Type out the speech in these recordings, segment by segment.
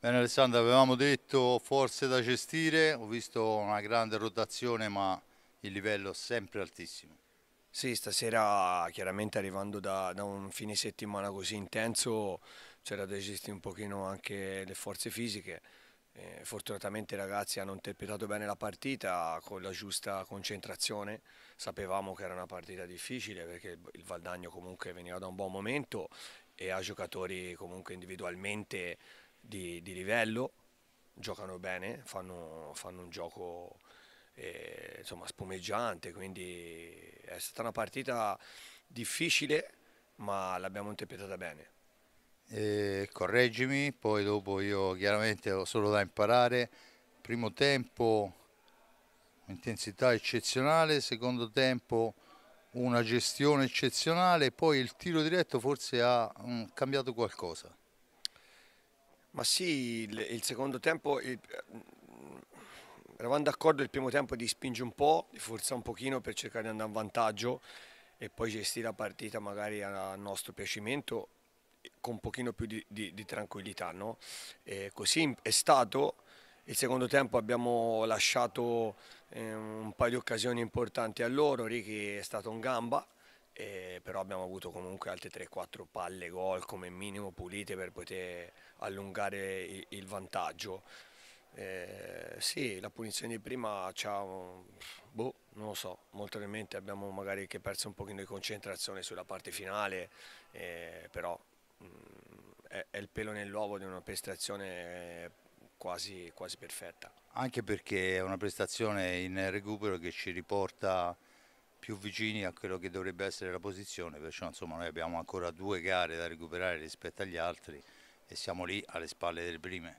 Bene Alessandro, avevamo detto forze da gestire, ho visto una grande rotazione ma il livello sempre altissimo. Sì, stasera chiaramente arrivando da, da un fine settimana così intenso c'era da gestire un pochino anche le forze fisiche. Eh, fortunatamente i ragazzi hanno interpretato bene la partita con la giusta concentrazione, sapevamo che era una partita difficile perché il Valdagno comunque veniva da un buon momento e ha giocatori comunque individualmente di, di livello, giocano bene, fanno, fanno un gioco eh, insomma, spumeggiante, quindi è stata una partita difficile ma l'abbiamo interpretata bene. Eh, correggimi, poi dopo io chiaramente ho solo da imparare. Primo tempo intensità eccezionale, secondo tempo una gestione eccezionale, poi il tiro diretto forse ha mh, mm, cambiato qualcosa. Ma sì, il, il secondo tempo... Il, eh, eravamo d'accordo il primo tempo di spinge un po', di forza un pochino per cercare di andare in vantaggio e poi gestire la partita magari a nostro piacimento con un pochino più di, di, di tranquillità. No? così è stato, il secondo tempo abbiamo lasciato eh, un paio di occasioni importanti a loro, Ricky è stato un gamba, eh, però abbiamo avuto comunque altre 3-4 palle gol come minimo pulite per poter allungare il, il vantaggio. Eh, sì, la punizione di prima c'ha un... boh, non lo so, molto probabilmente abbiamo magari che perso un pochino di concentrazione sulla parte finale, eh, però mh, mm, è, è, il pelo nell'uovo di una prestazione quasi, quasi perfetta. Anche perché è una prestazione in recupero che ci riporta più vicini a quello che dovrebbe essere la posizione, perciò insomma noi abbiamo ancora due gare da recuperare rispetto agli altri e siamo lì alle spalle delle prime.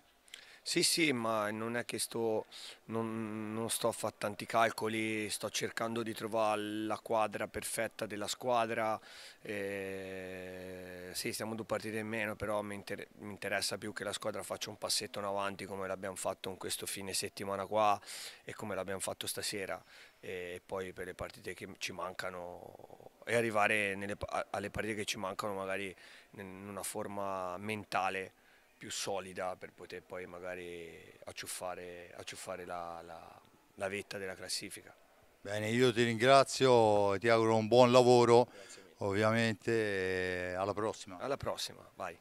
Sì, sì, ma non è che sto, non, non sto a fare tanti calcoli, sto cercando di trovare la quadra perfetta della squadra. Eh, sì, stiamo due partite in meno, però mi, inter mi, interessa più che la squadra faccia un passetto in avanti come l'abbiamo fatto in questo fine settimana qua e come l'abbiamo fatto stasera. E poi per le partite che ci mancano e arrivare nelle, alle partite che ci mancano magari in una forma mentale più solida per poter poi magari acciuffare, acciuffare la, la, la, vetta della classifica. Bene, io ti ringrazio e ti auguro un buon lavoro, ovviamente eh, alla prossima. Alla prossima, vai.